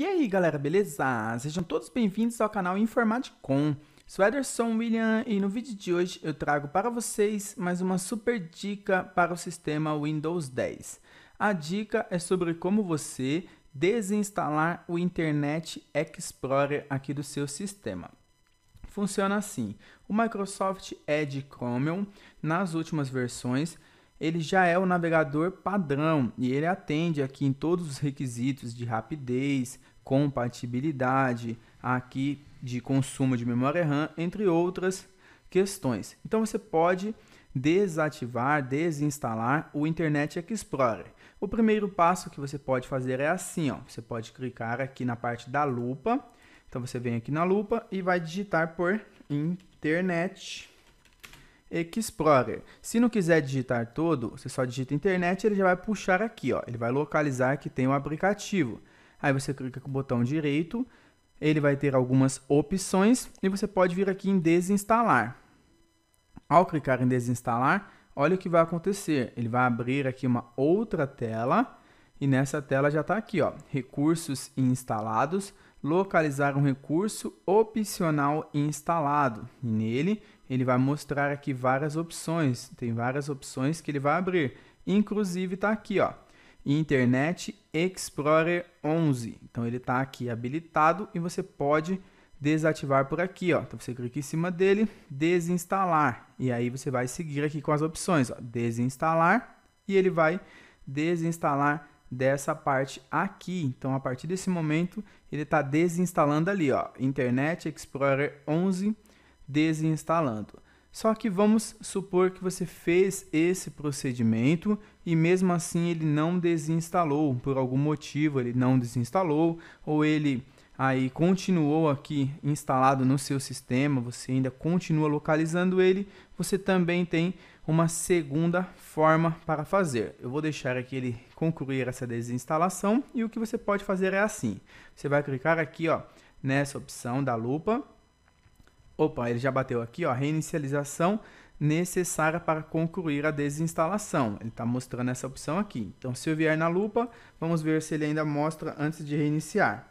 E aí galera, beleza? Sejam todos bem-vindos ao canal Informaticom. Sou Ederson William e no vídeo de hoje eu trago para vocês mais uma super dica para o sistema Windows 10. A dica é sobre como você desinstalar o Internet Explorer aqui do seu sistema. Funciona assim, o Microsoft Edge Chromium, nas últimas versões, ele já é o navegador padrão e ele atende aqui em todos os requisitos de rapidez, compatibilidade, aqui de consumo de memória RAM, entre outras questões. Então você pode desativar, desinstalar o Internet Explorer. O primeiro passo que você pode fazer é assim, ó. Você pode clicar aqui na parte da lupa. Então você vem aqui na lupa e vai digitar por Internet Explorer. Se não quiser digitar todo, você só digita internet e ele já vai puxar aqui, ó. Ele vai localizar que tem um aplicativo. Aí você clica com o botão direito, ele vai ter algumas opções e você pode vir aqui em desinstalar. Ao clicar em desinstalar, olha o que vai acontecer. Ele vai abrir aqui uma outra tela e nessa tela já está aqui, ó, recursos instalados localizar um recurso opcional instalado. E nele, ele vai mostrar aqui várias opções. Tem várias opções que ele vai abrir. Inclusive está aqui, ó, Internet Explorer 11. Então ele está aqui habilitado e você pode desativar por aqui, ó. Então você clica em cima dele, desinstalar. E aí você vai seguir aqui com as opções, ó, desinstalar e ele vai desinstalar dessa parte aqui. Então, a partir desse momento, ele está desinstalando ali, ó, Internet Explorer 11 desinstalando. Só que vamos supor que você fez esse procedimento e mesmo assim ele não desinstalou, por algum motivo ele não desinstalou ou ele aí continuou aqui instalado no seu sistema, você ainda continua localizando ele, você também tem uma segunda forma para fazer. Eu vou deixar aqui ele concluir essa desinstalação e o que você pode fazer é assim. Você vai clicar aqui, ó, nessa opção da lupa. Opa, ele já bateu aqui, ó, reinicialização necessária para concluir a desinstalação. Ele está mostrando essa opção aqui. Então, se eu vier na lupa, vamos ver se ele ainda mostra antes de reiniciar.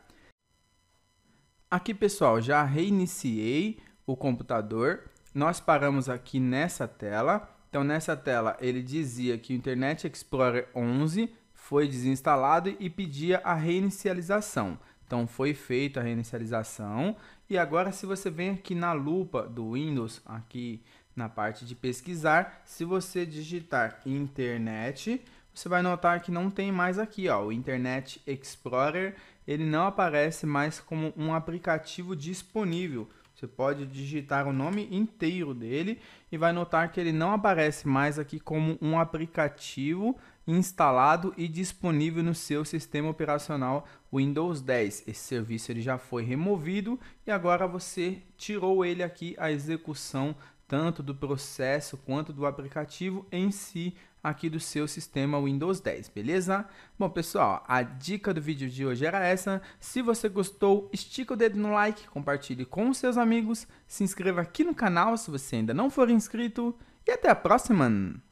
Aqui, pessoal, já reiniciei o computador. Nós paramos aqui nessa tela. Então, nessa tela, ele dizia que o Internet Explorer 11 foi desinstalado e pedia a reinicialização. Então, foi feita a reinicialização. E agora, se você vem aqui na lupa do Windows, aqui na parte de pesquisar, se você digitar internet, você vai notar que não tem mais aqui, ó, o Internet Explorer, ele não aparece mais como um aplicativo disponível. Você pode digitar o nome inteiro dele e vai notar que ele não aparece mais aqui como um aplicativo instalado e disponível no seu sistema operacional Windows 10. Esse serviço ele já foi removido e agora você tirou ele aqui a execução tanto do processo quanto do aplicativo em si aqui do seu sistema Windows 10, beleza? Bom, pessoal, a dica do vídeo de hoje era essa. Se você gostou, estica o dedo no like, compartilhe com seus amigos, se inscreva aqui no canal se você ainda não for inscrito e até a próxima!